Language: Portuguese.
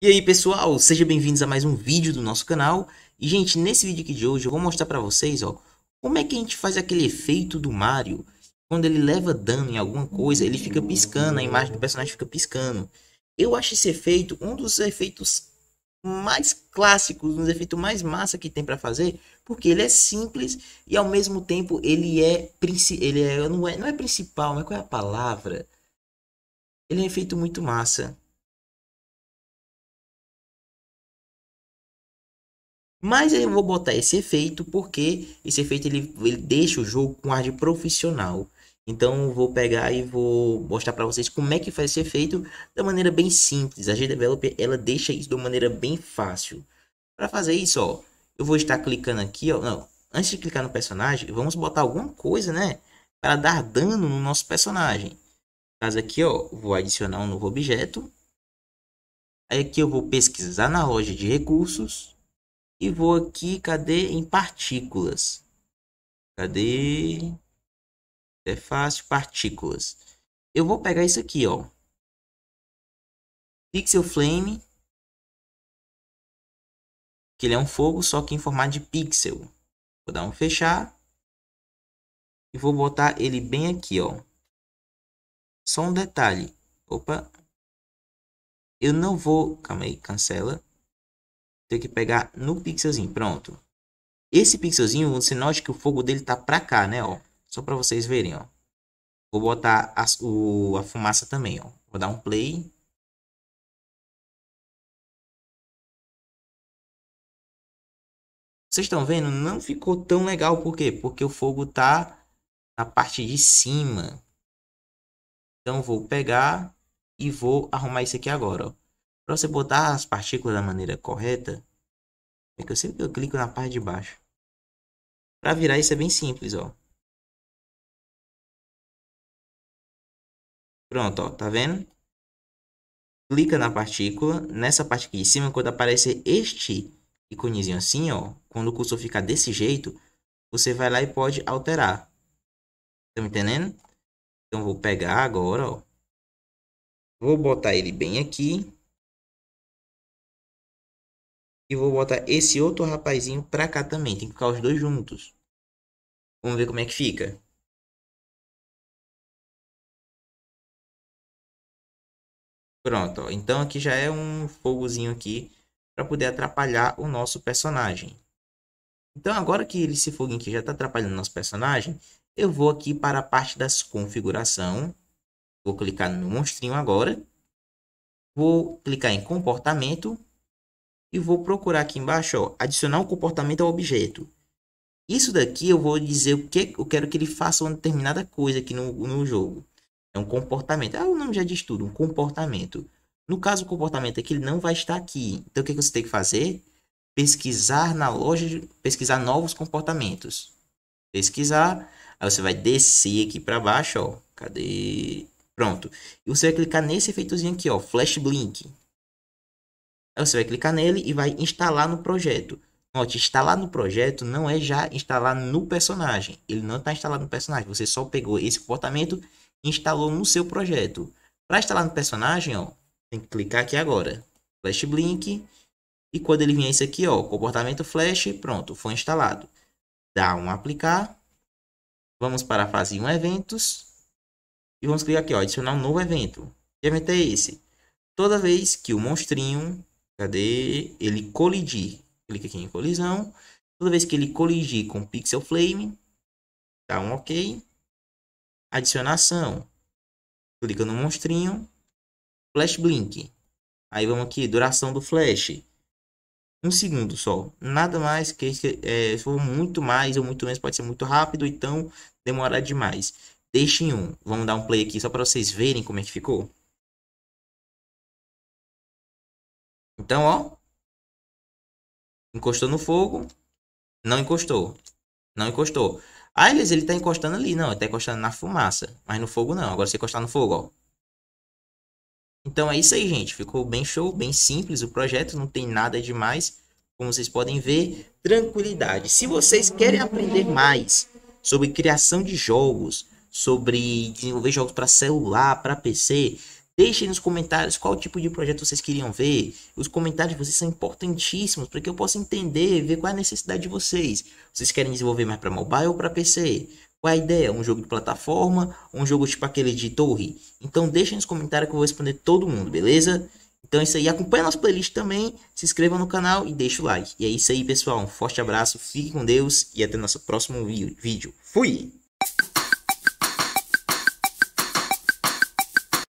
E aí pessoal, sejam bem-vindos a mais um vídeo do nosso canal. E gente, nesse vídeo aqui de hoje eu vou mostrar pra vocês, ó, como é que a gente faz aquele efeito do Mario. Quando ele leva dano em alguma coisa, ele fica piscando, a imagem do personagem fica piscando. Eu acho esse efeito um dos efeitos mais clássicos, um dos efeitos mais massa que tem para fazer, porque ele é simples e ao mesmo tempo ele é, ele é, não, é não é principal, mas qual é a palavra? Ele é um efeito muito massa. Mas eu vou botar esse efeito porque esse efeito ele, ele deixa o jogo com ar de profissional. Então vou pegar e vou mostrar para vocês como é que faz esse efeito da maneira bem simples. A GDeveloper developer ela deixa isso de uma maneira bem fácil. Para fazer isso, ó, eu vou estar clicando aqui, ó, não, antes de clicar no personagem, vamos botar alguma coisa, né, para dar dano no nosso personagem. No caso aqui, ó, vou adicionar um novo objeto. Aí aqui eu vou pesquisar na loja de recursos e vou aqui, cadê? Em partículas. Cadê? É fácil, partículas. Eu vou pegar isso aqui, ó. Pixel Flame. Que ele é um fogo, só que em formato de pixel. Vou dar um fechar. E vou botar ele bem aqui, ó. Só um detalhe. Opa. Eu não vou... Calma aí, cancela. Tem que pegar no pixelzinho, pronto. Esse pixelzinho, você note que o fogo dele tá pra cá, né, ó. Só pra vocês verem, ó. Vou botar a, o, a fumaça também, ó. Vou dar um play. Vocês estão vendo? Não ficou tão legal, por quê? Porque o fogo tá na parte de cima. Então, vou pegar e vou arrumar isso aqui agora, ó. Para você botar as partículas da maneira correta, é que eu sempre eu clico na parte de baixo. Para virar isso é bem simples, ó. Pronto, ó, tá vendo? Clica na partícula, nessa parte aqui de cima, quando aparecer este íconezinho assim, ó, quando o cursor ficar desse jeito, você vai lá e pode alterar. Tá me entendendo? Então vou pegar agora, ó. Vou botar ele bem aqui. E vou botar esse outro rapazinho pra cá também. Tem que ficar os dois juntos. Vamos ver como é que fica. Pronto, ó. então aqui já é um fogozinho aqui para poder atrapalhar o nosso personagem. Então agora que esse foguinho aqui já está atrapalhando o nosso personagem, eu vou aqui para a parte das configuração. Vou clicar no monstrinho agora. Vou clicar em comportamento e vou procurar aqui embaixo, ó, adicionar um comportamento ao objeto. Isso daqui eu vou dizer o que eu quero que ele faça uma determinada coisa aqui no, no jogo. É um comportamento. Ah, o nome já diz tudo, um comportamento. No caso, o comportamento aqui é ele não vai estar aqui. Então, o que, é que você tem que fazer? Pesquisar na loja, pesquisar novos comportamentos. Pesquisar. Aí você vai descer aqui para baixo, ó. Cadê? Pronto. E você vai clicar nesse efeitozinho aqui, ó. Flash Blink. Aí você vai clicar nele e vai instalar no projeto. Note, instalar no projeto não é já instalar no personagem. Ele não está instalado no personagem. Você só pegou esse comportamento e instalou no seu projeto. Para instalar no personagem, ó, tem que clicar aqui agora. Flash Blink. E quando ele vier esse aqui, ó, comportamento Flash, pronto, foi instalado. Dá um aplicar. Vamos para a fase 1 eventos. E vamos clicar aqui, ó, adicionar um novo evento. Que evento é esse? Toda vez que o monstrinho Cadê? Ele colidir. Clica aqui em colisão. Toda vez que ele colidir com Pixel Flame, dá um OK. Adicionação. Clica no monstrinho. Flash Blink. Aí vamos aqui, duração do flash. Um segundo só. Nada mais que é, se for muito mais ou muito menos, pode ser muito rápido, então demorar demais. deixe em um. Vamos dar um play aqui só para vocês verem como é que ficou. Então, ó. Encostou no fogo. Não encostou. Não encostou. Ailes, ele tá encostando ali. Não, ele tá encostando na fumaça. Mas no fogo não. Agora se encostar no fogo, ó. Então é isso aí, gente. Ficou bem show, bem simples o projeto. Não tem nada demais. Como vocês podem ver, tranquilidade. Se vocês querem aprender mais sobre criação de jogos, sobre desenvolver jogos para celular, para PC, Deixem nos comentários qual tipo de projeto vocês queriam ver. Os comentários de vocês são importantíssimos para que eu possa entender, ver qual é a necessidade de vocês. Vocês querem desenvolver mais para mobile ou para PC? Qual é a ideia? Um jogo de plataforma? Um jogo tipo aquele de torre? Então deixem nos comentários que eu vou responder todo mundo, beleza? Então é isso aí. Acompanhe nossa playlist também. Se inscreva no canal e deixe o like. E é isso aí, pessoal. Um forte abraço. Fique com Deus e até nosso próximo vídeo. Fui!